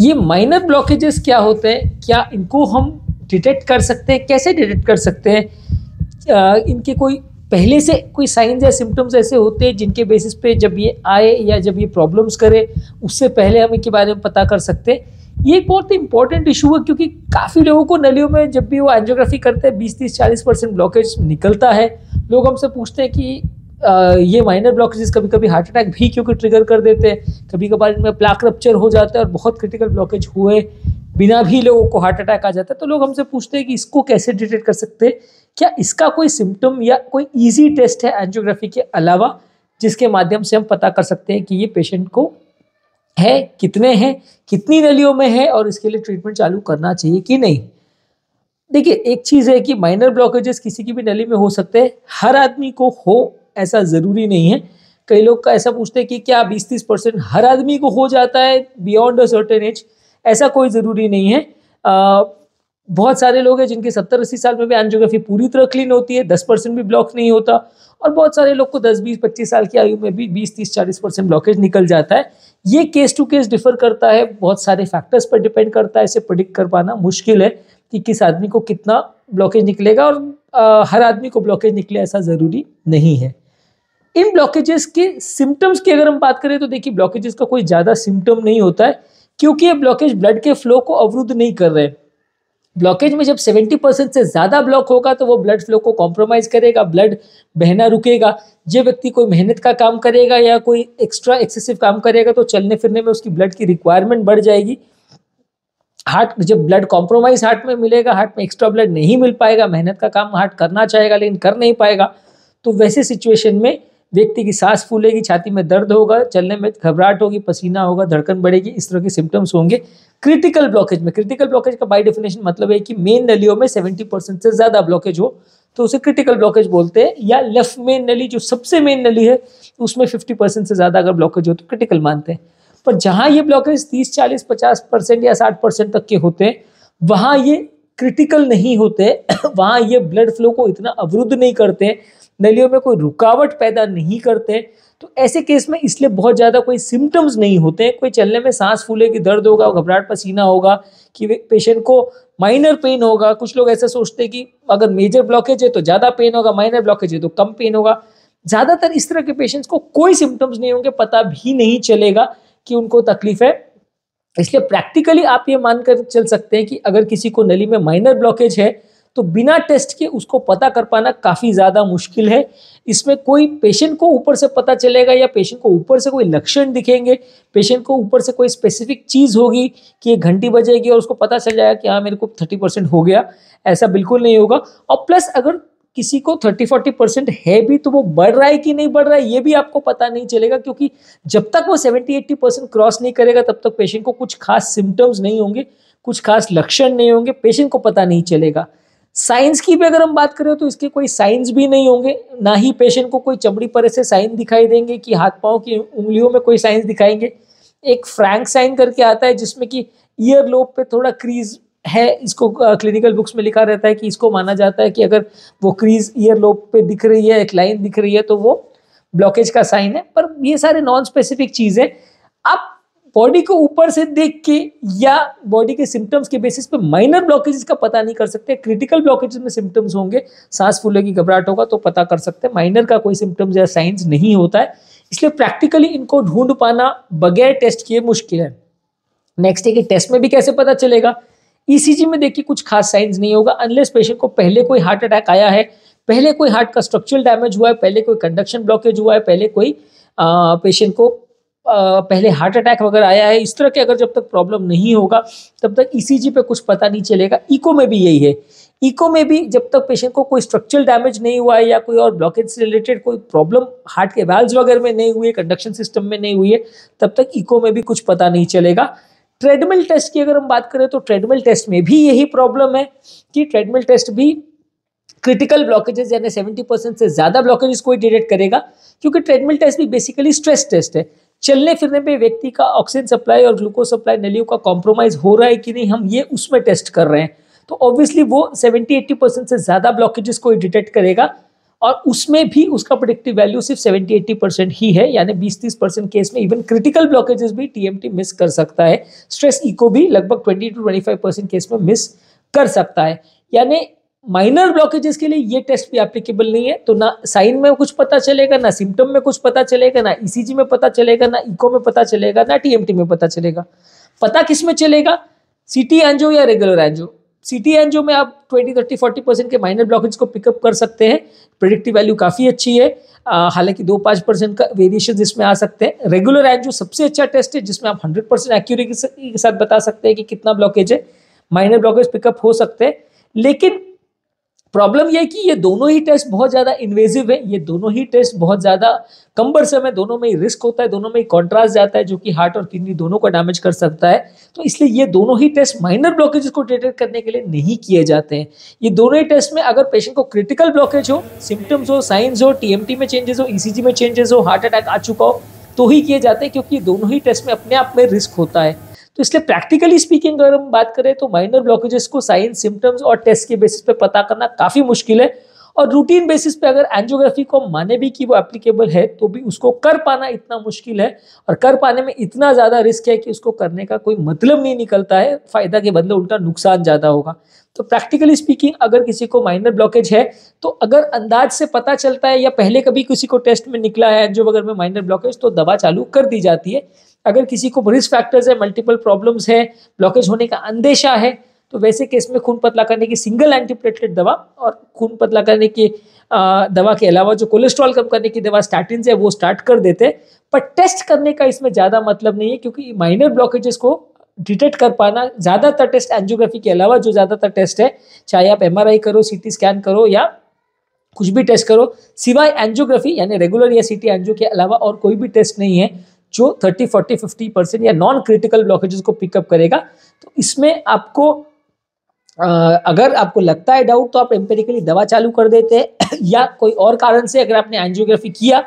ये minor blockages क्या होते हैं क्या इनको हम डिटेक्ट कर सकते हैं कैसे डिटेक्ट कर सकते हैं इनके कोई पहले से कोई साइंस या सिम्टम्स ऐसे होते हैं जिनके बेसिस पे जब ये आए या जब ये प्रॉब्लम्स करे उससे पहले हम इनके बारे में पता कर सकते हैं ये एक बहुत ही इंपॉर्टेंट इशू है क्योंकि काफ़ी लोगों को नलियों में जब भी वो एंजियोग्राफी करते हैं बीस तीस चालीस परसेंट ब्लॉकेज निकलता है लोग हमसे पूछते हैं कि ये माइनर ब्लॉकेजेस कभी कभी हार्ट अटैक भी क्योंकि ट्रिगर कर देते हैं कभी कभार इनमें प्लाक रप्चर हो जाता है और बहुत क्रिटिकल ब्लॉकेज हुए बिना भी लोगों को हार्ट अटैक आ जाता है तो लोग हमसे पूछते हैं कि इसको कैसे डिटेक्ट कर सकते हैं क्या इसका कोई सिम्टम या कोई ईजी टेस्ट है एंजियोग्राफी के अलावा जिसके माध्यम से हम पता कर सकते हैं कि ये पेशेंट को है कितने हैं कितनी नलियों में है और इसके लिए ट्रीटमेंट चालू करना चाहिए कि नहीं देखिए एक चीज़ है कि माइनर ब्लॉकेजेस किसी की भी नली में हो सकते हैं हर आदमी को हो ऐसा ज़रूरी नहीं है कई लोग का ऐसा पूछते हैं कि क्या बीस तीस परसेंट हर आदमी को हो जाता है बियॉन्ड अ सर्टेन एज ऐसा कोई ज़रूरी नहीं है आ, बहुत सारे लोग हैं जिनके सत्तर अस्सी साल में भी एनजियोग्राफी पूरी तरह क्लीन होती है दस परसेंट भी ब्लॉक नहीं होता और बहुत सारे लोग को दस बीस पच्चीस साल की आयु में भी बीस तीस चालीस परसेंट ब्लॉकेज निकल जाता है ये केस टू केस डिफर करता है बहुत सारे फैक्टर्स पर डिपेंड करता है इसे प्रडिक्ट कर पाना मुश्किल है कि किस आदमी को कितना ब्लॉकेज निकलेगा और आ, हर आदमी को ब्लॉकेज निकले ऐसा ज़रूरी नहीं है इन ब्लॉकेजेस के सिम्टम्स की अगर हम बात करें तो देखिए ब्लॉकेजेस का कोई ज़्यादा सिम्टम नहीं होता है क्योंकि ये ब्लॉकेज ब्लड के फ्लो को अवरुद्ध नहीं कर रहे ब्लॉकेज में जब 70 परसेंट से ज़्यादा ब्लॉक होगा तो वो ब्लड फ्लो को कॉम्प्रोमाइज करेगा ब्लड बहना रुकेगा जो व्यक्ति कोई मेहनत का काम करेगा या कोई एक्स्ट्रा एक्सेसिव काम करेगा तो चलने फिरने में उसकी ब्लड की रिक्वायरमेंट बढ़ जाएगी हार्ट जब ब्लड कॉम्प्रोमाइज हार्ट में मिलेगा हार्ट में एक्स्ट्रा ब्लड नहीं मिल पाएगा मेहनत का काम हार्ट करना चाहेगा लेकिन कर नहीं पाएगा तो वैसे सिचुएशन में व्यक्ति की सांस फूलेगी छाती में दर्द होगा चलने में घबराहट होगी पसीना होगा धड़कन बढ़ेगी इस तरह के सिम्टम्स होंगे क्रिटिकल ब्लॉकेज में क्रिटिकल ब्लॉकेज का बाई डेफिनेशन मतलब है कि मेन नलियों में सेवेंटी परसेंट से ज़्यादा ब्लॉकेज हो तो उसे क्रिटिकल ब्लॉकेज बोलते हैं या लेफ्ट मेन नली जो सबसे मेन नली है उसमें फिफ्टी परसेंट से ज़्यादा अगर ब्लॉकेज हो तो क्रिटिकल मानते हैं पर जहाँ ये ब्लॉकेज तीस चालीस पचास परसेंट या साठ परसेंट तक के होते हैं वहाँ ये क्रिटिकल नहीं होते वहाँ ये ब्लड फ्लो को इतना अवरुद्ध नहीं करते नलियों में कोई रुकावट पैदा नहीं करते तो ऐसे केस में इसलिए बहुत ज़्यादा कोई सिम्टम्स नहीं होते हैं कोई चलने में सांस फूले की दर्द होगा घबराहट पसीना होगा कि पेशेंट को माइनर पेन होगा कुछ लोग ऐसा सोचते हैं कि अगर मेजर ब्लॉकेज है तो ज़्यादा पेन होगा माइनर ब्लॉकेज है तो कम पेन होगा ज़्यादातर इस तरह के पेशेंट्स को कोई सिम्टम्स नहीं होंगे पता भी नहीं चलेगा कि उनको तकलीफ है इसलिए प्रैक्टिकली आप ये मानकर चल सकते हैं कि अगर किसी को नली में माइनर ब्लॉकेज है तो बिना टेस्ट के उसको पता कर पाना काफ़ी ज़्यादा मुश्किल है इसमें कोई पेशेंट को ऊपर से पता चलेगा या पेशेंट को ऊपर से कोई लक्षण दिखेंगे पेशेंट को ऊपर से कोई स्पेसिफिक चीज़ होगी कि एक घंटी बजेगी और उसको पता चल जाएगा कि हाँ मेरे को थर्टी परसेंट हो गया ऐसा बिल्कुल नहीं होगा और प्लस अगर किसी को 30 40 परसेंट है भी तो वो बढ़ रहा है कि नहीं बढ़ रहा है ये भी आपको पता नहीं चलेगा क्योंकि जब तक वो 70 80 परसेंट क्रॉस नहीं करेगा तब तक पेशेंट को कुछ खास सिम्टम्स नहीं होंगे कुछ खास लक्षण नहीं होंगे पेशेंट को पता नहीं चलेगा साइंस की भी अगर हम बात करें तो इसके कोई साइंस भी नहीं होंगे ना ही पेशेंट को कोई चमड़ी पर ऐसे साइन दिखाई देंगे कि हाथ पाँव की उंगलियों में कोई साइंस दिखाएंगे एक फ्रैंक साइन करके आता है जिसमें कि ईयर लोब पे थोड़ा क्रीज है इसको क्लिनिकल बुक्स में लिखा रहता है कि इसको माना जाता है कि अगर वो क्रीज ईयर लोब पे दिख रही है एक लाइन दिख रही है तो वो ब्लॉकेज का साइन है पर ये सारे नॉन स्पेसिफिक चीज़ें आप बॉडी को ऊपर से देख के या बॉडी के सिम्टम्स के बेसिस पे माइनर ब्लॉकेजेस का पता नहीं कर सकते क्रिटिकल ब्लॉकेजेस में सिम्टम्स होंगे सांस फूलेगी की घबराहट होगा तो पता कर सकते हैं माइनर का कोई सिम्टम्स या साइंस नहीं होता है इसलिए प्रैक्टिकली इनको ढूंढ पाना बगैर टेस्ट किए मुश्किल है नेक्स्ट है कि टेस्ट में भी कैसे पता चलेगा ईसीजी e में देखिए कुछ खास साइंस नहीं होगा अनलेस पेशेंट को पहले कोई हार्ट अटैक आया है पहले कोई हार्ट का स्ट्रक्चरल डैमेज हुआ है पहले कोई कंडक्शन ब्लॉकेज हुआ है पहले कोई पेशेंट को पहले हार्ट अटैक वगैरह आया है इस तरह के अगर जब तक प्रॉब्लम नहीं होगा तब तक ई e पे कुछ पता नहीं चलेगा इको में भी यही है इको में भी जब तक पेशेंट को कोई स्ट्रक्चरल डैमेज नहीं हुआ है या कोई और ब्लॉकेज से रिलेटेड कोई प्रॉब्लम हार्ट के वैल्स वगैरह में नहीं हुई है कंडक्शन सिस्टम में नहीं हुई है तब तक इको में भी कुछ पता नहीं चलेगा ट्रेडमिल टेस्ट की अगर हम बात करें तो ट्रेडमिल टेस्ट में भी यही प्रॉब्लम है कि ट्रेडमिल टेस्ट भी क्रिटिकल ब्लॉकेजेस यानी सेवेंटी परसेंट से ज़्यादा ब्लॉकेजेस ही डिटेक्ट करेगा क्योंकि ट्रेडमिल टेस्ट भी बेसिकली स्ट्रेस टेस्ट है चलने फिरने पे व्यक्ति का ऑक्सीजन सप्लाई और ग्लूकोज सप्लाई नलियों का कॉम्प्रोमाइज हो रहा है कि नहीं हम ये उसमें टेस्ट कर रहे हैं तो ऑब्वियसली वो 70-80 परसेंट से ज़्यादा ब्लॉकेजेस को डिटेक्ट करेगा और उसमें भी उसका प्रोडिक्टिव वैल्यू सिर्फ 70-80 परसेंट ही है यानी 20-30 परसेंट केस में इवन क्रिटिकल ब्लॉकेजेस भी टीएमटी मिस कर सकता है स्ट्रेस इको भी लगभग 20 टू 25 परसेंट केस में मिस कर सकता है यानी माइनर ब्लॉकेजेस के लिए ये टेस्ट भी एप्लीकेबल नहीं है तो ना साइन में कुछ पता चलेगा ना सिम्टम में कुछ पता चलेगा ना ईसीजी e में पता चलेगा ना इको में पता चलेगा ना टीएमटी में पता चलेगा पता किस में चलेगा सीटी एनजो या रेगुलर एनजो सिटी एनजो में आप 20, 30, 40 परसेंट के माइनर ब्लॉकेज को पिकअप कर सकते हैं प्रोडिक्टिव वैल्यू काफ़ी अच्छी है हालांकि दो पाँच परसेंट का वेरिएशन इसमें आ सकते हैं रेगुलर एनजो सबसे अच्छा टेस्ट है जिसमें आप हंड्रेड परसेंट एक्यूरेसी के साथ बता सकते हैं कि कितना ब्लॉकेज है माइनर ब्लॉकेज पिकअप हो सकते हैं लेकिन प्रॉब्लम यह कि ये दोनों ही टेस्ट बहुत ज़्यादा इन्वेजिव है ये दोनों ही टेस्ट बहुत ज़्यादा कम्बरसम है दोनों में ही रिस्क होता है दोनों में ही कॉन्ट्रास्ट जाता है जो कि हार्ट और किडनी दोनों को डैमेज कर सकता है तो इसलिए ये दोनों ही टेस्ट माइनर ब्लॉकेज को डिटेक्ट करने के लिए नहीं किए जाते हैं ये दोनों ही टेस्ट में अगर पेशेंट को क्रिटिकल ब्लॉकेज हो सिम्टम्स हो साइंस हो टीएमटी में चेंजेस हो ईसीजी e में चेंजेस हो हार्ट अटैक आ चुका हो तो ही किए जाते हैं क्योंकि दोनों ही टेस्ट में अपने आप में रिस्क होता है तो इसलिए प्रैक्टिकली स्पीकिंग अगर हम बात करें तो माइनर ब्लॉकेजेस को साइन सिम्टम्स और टेस्ट के बेसिस पे पता करना काफ़ी मुश्किल है और रूटीन बेसिस पे अगर एंजियोग्राफी को माने भी कि वो एप्लीकेबल है तो भी उसको कर पाना इतना मुश्किल है और कर पाने में इतना ज़्यादा रिस्क है कि उसको करने का कोई मतलब नहीं निकलता है फ़ायदा के बदले उल्टा नुकसान ज़्यादा होगा तो प्रैक्टिकली स्पीकिंग अगर किसी को माइनर ब्लॉकेज है तो अगर अंदाज से पता चलता है या पहले कभी किसी को टेस्ट में निकला है जो अगर में माइनर ब्लॉकेज तो दवा चालू कर दी जाती है अगर किसी को रिस्क फैक्टर्स है मल्टीपल प्रॉब्लम्स है ब्लॉकेज होने का अंदेशा है तो वैसे केस में खून पतला करने की सिंगल एंटीप्लेटलेट दवा और खून पतला करने की दवा के अलावा जो कोलेस्ट्रॉल कम करने की दवा स्टैटिन है वो स्टार्ट कर देते पर टेस्ट करने का इसमें ज़्यादा मतलब नहीं है क्योंकि माइनर ब्लॉकेजेस को डिटेक्ट कर पाना ज़्यादातर टेस्ट एंजियोग्राफी के अलावा जो ज़्यादातर टेस्ट है चाहे आप एम करो सी स्कैन करो या कुछ भी टेस्ट करो सिवाय एंजियोग्राफी यानी रेगुलर या सीटी एंजियो के अलावा और कोई भी टेस्ट नहीं है जो 30, 40, 50 परसेंट या नॉन क्रिटिकल ब्लॉकेजेस को पिकअप करेगा तो इसमें आपको अगर आपको लगता है डाउट तो आप एम्पेरिकली दवा चालू कर देते हैं या कोई और कारण से अगर आपने एंजियोग्राफी किया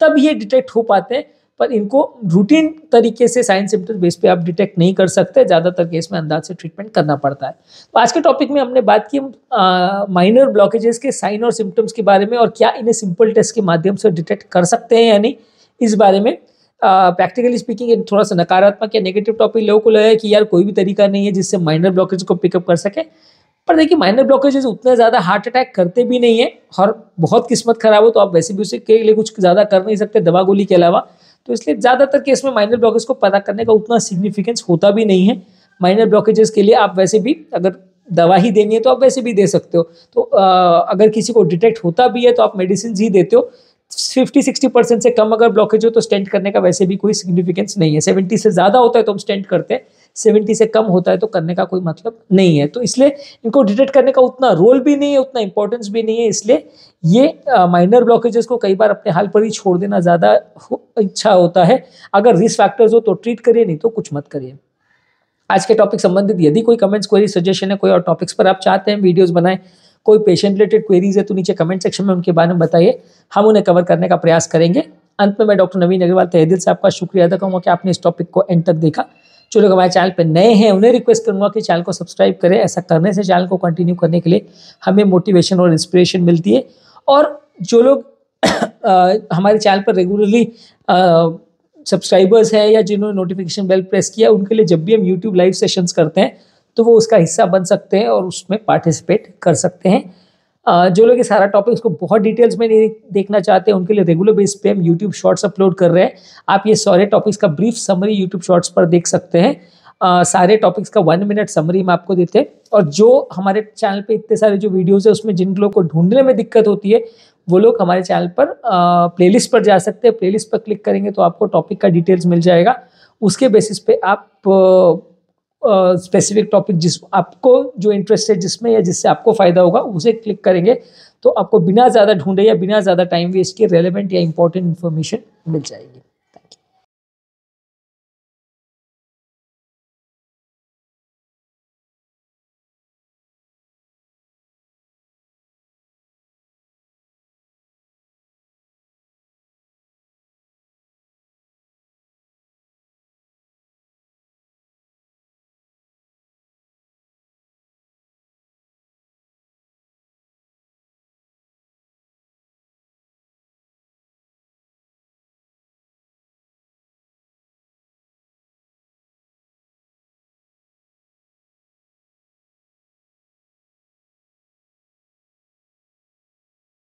तब ये डिटेक्ट हो पाते हैं पर इनको रूटीन तरीके से साइंस सिम्टम बेस पे आप डिटेक्ट नहीं कर सकते ज़्यादातर केस में अंदाज से ट्रीटमेंट करना पड़ता है तो आज के टॉपिक में हमने बात की माइनर ब्लॉकेजेस के साइन और सिम्टम्स के बारे में और क्या इन्हें सिंपल टेस्ट के माध्यम से डिटेक्ट कर सकते हैं यानी इस बारे में प्रैक्टिकली स्पीकिंग थोड़ा सा नकारात्मक या नेगेटिव टॉपिक लोगों को लगा कि यार कोई भी तरीका नहीं है जिससे माइनर ब्लॉकेज को पिकअप कर सके पर देखिए माइनर ब्लॉकेजेस उतने ज़्यादा हार्ट अटैक करते भी नहीं है और बहुत किस्मत खराब हो तो आप वैसे भी के लिए कुछ ज़्यादा कर नहीं सकते दवा गोली के अलावा तो इसलिए ज़्यादातर केस में माइनर ब्लॉकेज को पता करने का उतना सिग्निफिकेंस होता भी नहीं है माइनर ब्लॉकेजेस के लिए आप वैसे भी अगर दवा ही देनी है तो आप वैसे भी दे सकते हो तो आ, अगर किसी को डिटेक्ट होता भी है तो आप मेडिसिन ही देते हो फिफ्टी सिक्सटी परसेंट से कम अगर ब्लॉकेज हो तो स्टेंट करने का वैसे भी कोई सिग्निफिकेंस नहीं है सेवेंटी से ज़्यादा होता है तो हम स्टेंट करते हैं सेवेंटी से कम होता है तो करने का कोई मतलब नहीं है तो इसलिए इनको डिटेक्ट करने का उतना रोल भी नहीं है उतना इंपॉर्टेंस भी नहीं है इसलिए ये माइनर ब्लॉकेजेस को कई बार अपने हाल पर ही छोड़ देना ज़्यादा हो, अच्छा होता है अगर रिस्क फैक्टर्स हो तो ट्रीट करिए नहीं तो कुछ मत करिए आज के टॉपिक संबंधित यदि कोई कमेंट्स कोई सजेशन है कोई और टॉपिक्स पर आप चाहते हैं वीडियोज़ बनाएं कोई पेशेंट रिलेटेड क्वेरीज है तो नीचे कमेंट सेक्शन में उनके बारे में बताइए हम उन्हें कवर करने का प्रयास करेंगे अंत में मैं डॉक्टर नवीन अग्रवाल तहदिल से आपका शुक्रिया अदा करूँगा कि आपने इस टॉपिक को एंड तक देखा जो लोग हमारे चैनल पर नए हैं उन्हें रिक्वेस्ट करूँगा कि चैनल को सब्सक्राइब करें ऐसा करने से चैनल को कंटिन्यू करने के लिए हमें मोटिवेशन और इंस्परेशन मिलती है और जो लोग हमारे चैनल पर रेगुलरली सब्सक्राइबर्स हैं या जिन्होंने नोटिफिकेशन बेल प्रेस किया उनके लिए जब भी हम यूट्यूब लाइव सेशंस करते हैं तो वो उसका हिस्सा बन सकते हैं और उसमें पार्टिसिपेट कर सकते हैं जो लोग ये सारा टॉपिक उसको बहुत डिटेल्स में नहीं देखना चाहते उनके लिए रेगुलर बेस पे हम यूट्यूब शॉर्ट्स अपलोड कर रहे हैं आप ये सारे टॉपिक्स का ब्रीफ समरी यूट्यूब शॉर्ट्स पर देख सकते हैं आ, सारे टॉपिक्स का वन मिनट समरी हम आपको देते हैं और जो हमारे चैनल पे इतने सारे जो वीडियोज़ है उसमें जिन लोगों को ढूंढने में दिक्कत होती है वो लोग हमारे चैनल पर प्लेलिस्ट पर जा सकते हैं प्ले पर क्लिक करेंगे तो आपको टॉपिक का डिटेल्स मिल जाएगा उसके बेसिस पे आप स्पेसिफिक टॉपिक जिस आपको जो इंटरेस्ट है जिसमें या जिससे आपको फ़ायदा होगा उसे क्लिक करेंगे तो आपको बिना ज़्यादा ढूंढे या बिना ज़्यादा टाइम वेस्ट किए रेलिवेंट या इंपॉर्टेंट इन्फॉर्मेशन मिल जाएगी